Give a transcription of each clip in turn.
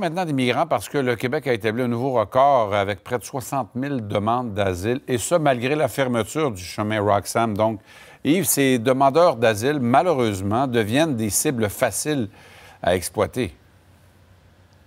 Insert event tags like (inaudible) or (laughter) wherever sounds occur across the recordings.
Maintenant des migrants parce que le Québec a établi un nouveau record avec près de 60 000 demandes d'asile et ce malgré la fermeture du chemin Roxham. Donc, Yves, ces demandeurs d'asile, malheureusement, deviennent des cibles faciles à exploiter.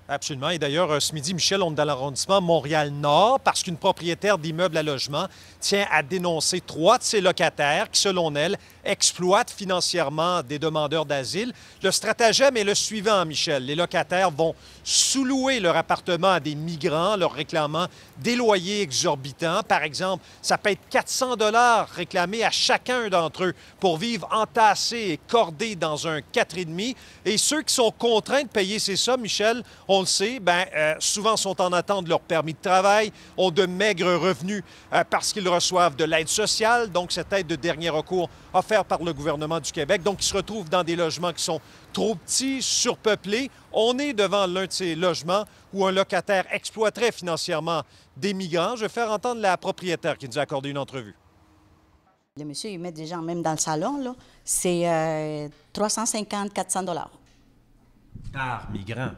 Absolument. Et d'ailleurs, euh, ce midi, Michel, on est dans l'arrondissement Montréal-Nord parce qu'une propriétaire d'immeubles à logement tient à dénoncer trois de ses locataires qui, selon elle, exploitent financièrement des demandeurs d'asile. Le stratagème est le suivant, Michel. Les locataires vont sous-louer leur appartement à des migrants, leur réclamant des loyers exorbitants. Par exemple, ça peut être 400 dollars réclamés à chacun d'entre eux pour vivre entassés et cordés dans un 4,5. Et ceux qui sont contraints de payer ces sommes, Michel, ont on sait, ben, euh, souvent sont en attente de leur permis de travail, ont de maigres revenus euh, parce qu'ils reçoivent de l'aide sociale, donc cette aide de dernier recours offerte par le gouvernement du Québec. Donc, ils se retrouvent dans des logements qui sont trop petits, surpeuplés. On est devant l'un de ces logements où un locataire exploiterait financièrement des migrants. Je vais faire entendre la propriétaire qui nous a accordé une entrevue. Le monsieur, il mettent des gens même dans le salon, c'est 350-400 euh, dollars. Par migrant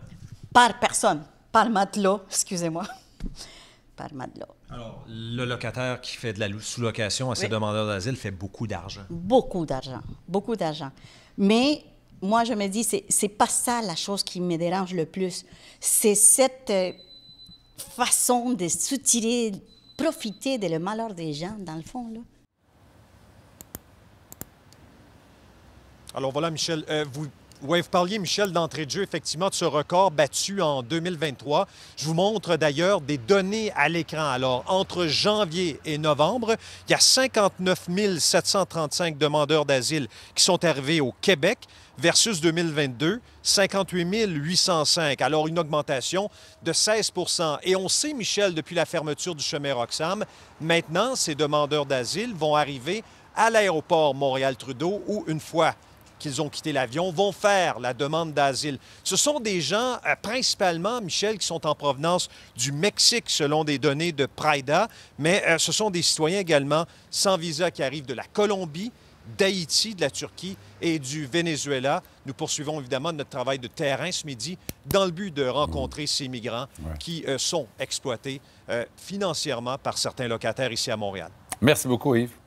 par personne, par matelot, excusez-moi, (laughs) par matelot. Alors, le locataire qui fait de la sous-location à ses demandeurs d'asile fait beaucoup d'argent. Beaucoup d'argent, beaucoup d'argent. Mais moi, je me dis, c'est, c'est pas ça la chose qui me dérange le plus. C'est cette euh, façon de soutirer, profiter de le malheur des gens, dans le fond, là. Alors voilà, Michel, euh, vous oui, vous parliez, Michel, d'entrée de jeu, effectivement, de ce record battu en 2023. Je vous montre d'ailleurs des données à l'écran. Alors, entre janvier et novembre, il y a 59 735 demandeurs d'asile qui sont arrivés au Québec versus 2022, 58 805. Alors, une augmentation de 16 Et on sait, Michel, depuis la fermeture du chemin Roxham, maintenant, ces demandeurs d'asile vont arriver à l'aéroport Montréal-Trudeau ou une fois qu'ils ont quitté l'avion vont faire la demande d'asile. Ce sont des gens, euh, principalement, Michel, qui sont en provenance du Mexique, selon des données de Praida, mais euh, ce sont des citoyens également sans visa qui arrivent de la Colombie, d'Haïti, de la Turquie et du Venezuela. Nous poursuivons évidemment notre travail de terrain ce midi dans le but de rencontrer mmh. ces migrants qui euh, sont exploités financièrement par certains locataires ici à Montréal. Merci beaucoup, Yves.